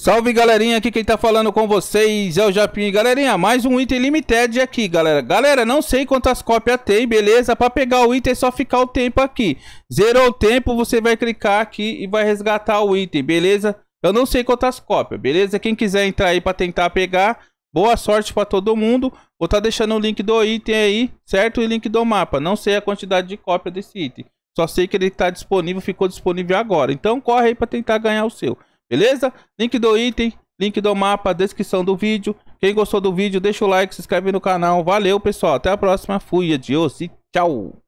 Salve galerinha, aqui quem tá falando com vocês é o Japim. Galerinha, mais um item limited aqui, galera. Galera, não sei quantas cópias tem, beleza? Pra pegar o item é só ficar o tempo aqui. Zerou o tempo, você vai clicar aqui e vai resgatar o item, beleza? Eu não sei quantas cópias, beleza? Quem quiser entrar aí pra tentar pegar, boa sorte pra todo mundo. Vou tá deixando o link do item aí, certo? E o link do mapa. Não sei a quantidade de cópia desse item. Só sei que ele tá disponível, ficou disponível agora. Então corre aí pra tentar ganhar o seu. Beleza? Link do item, link do mapa, descrição do vídeo. Quem gostou do vídeo, deixa o like, se inscreve no canal. Valeu, pessoal. Até a próxima. Fui, adiós e tchau.